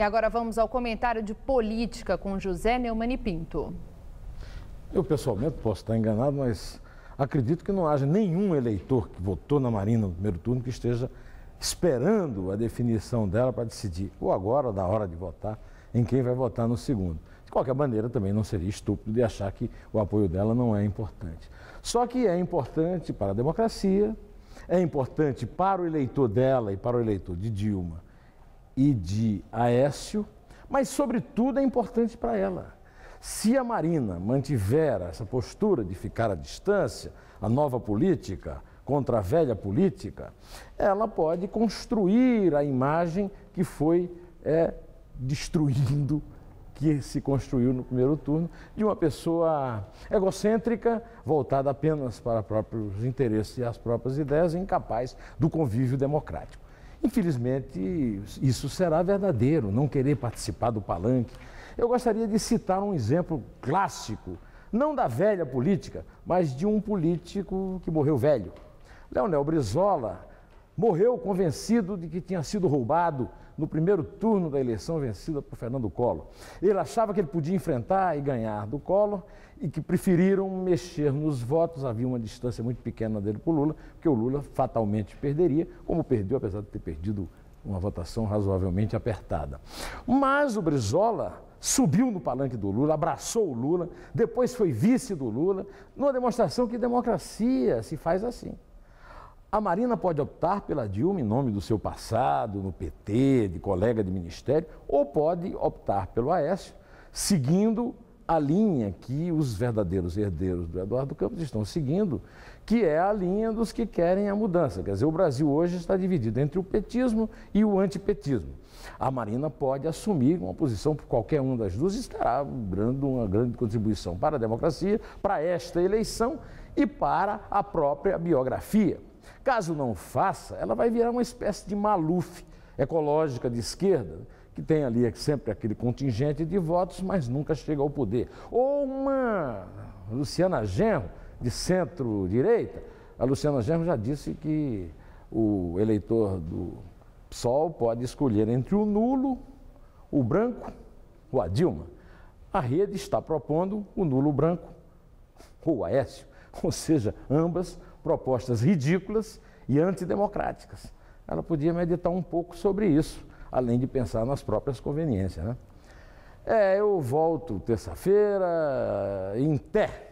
E agora vamos ao comentário de política com José Neumann e Pinto. Eu pessoalmente posso estar enganado, mas acredito que não haja nenhum eleitor que votou na Marina no primeiro turno que esteja esperando a definição dela para decidir, ou agora, da hora de votar, em quem vai votar no segundo. De qualquer maneira, também não seria estúpido de achar que o apoio dela não é importante. Só que é importante para a democracia, é importante para o eleitor dela e para o eleitor de Dilma e de Aécio, mas, sobretudo, é importante para ela. Se a Marina mantiver essa postura de ficar à distância, a nova política contra a velha política, ela pode construir a imagem que foi é, destruindo, que se construiu no primeiro turno, de uma pessoa egocêntrica, voltada apenas para próprios interesses e as próprias ideias, incapaz do convívio democrático. Infelizmente, isso será verdadeiro, não querer participar do palanque. Eu gostaria de citar um exemplo clássico, não da velha política, mas de um político que morreu velho. Leonel Brizola morreu convencido de que tinha sido roubado no primeiro turno da eleição vencida por Fernando Collor. Ele achava que ele podia enfrentar e ganhar do Collor e que preferiram mexer nos votos. Havia uma distância muito pequena dele para o Lula, porque o Lula fatalmente perderia, como perdeu, apesar de ter perdido uma votação razoavelmente apertada. Mas o Brizola subiu no palanque do Lula, abraçou o Lula, depois foi vice do Lula, numa demonstração que democracia se faz assim. A Marina pode optar pela Dilma em nome do seu passado, no PT, de colega de ministério, ou pode optar pelo Aécio, seguindo a linha que os verdadeiros herdeiros do Eduardo Campos estão seguindo, que é a linha dos que querem a mudança. Quer dizer, o Brasil hoje está dividido entre o petismo e o antipetismo. A Marina pode assumir uma posição por qualquer uma das duas e estará dando uma grande contribuição para a democracia, para esta eleição e para a própria biografia Caso não faça, ela vai virar uma espécie de maluf ecológica de esquerda, que tem ali sempre aquele contingente de votos, mas nunca chega ao poder. Ou uma Luciana Genro, de centro-direita, a Luciana Genro já disse que o eleitor do PSOL pode escolher entre o nulo, o branco ou a Dilma. A rede está propondo o nulo branco ou o Aécio, ou seja, ambas propostas ridículas e antidemocráticas. Ela podia meditar um pouco sobre isso, além de pensar nas próprias conveniências. Né? É, eu volto terça-feira, em pé